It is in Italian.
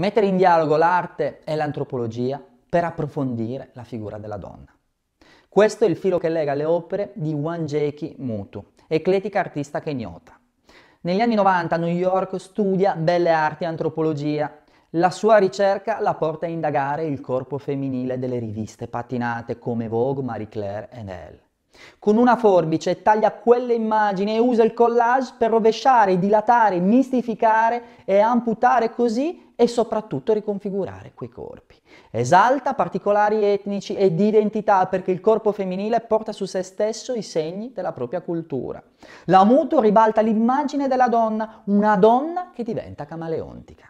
mettere in dialogo l'arte e l'antropologia per approfondire la figura della donna. Questo è il filo che lega le opere di Wanjeki Mutu, ecletica artista keniota. Negli anni 90 a New York studia belle arti e antropologia. La sua ricerca la porta a indagare il corpo femminile delle riviste patinate come Vogue, Marie Claire e Elle. Con una forbice taglia quelle immagini e usa il collage per rovesciare, dilatare, mistificare e amputare così e soprattutto riconfigurare quei corpi. Esalta particolari etnici e di identità perché il corpo femminile porta su se stesso i segni della propria cultura. La mutua ribalta l'immagine della donna, una donna che diventa camaleontica.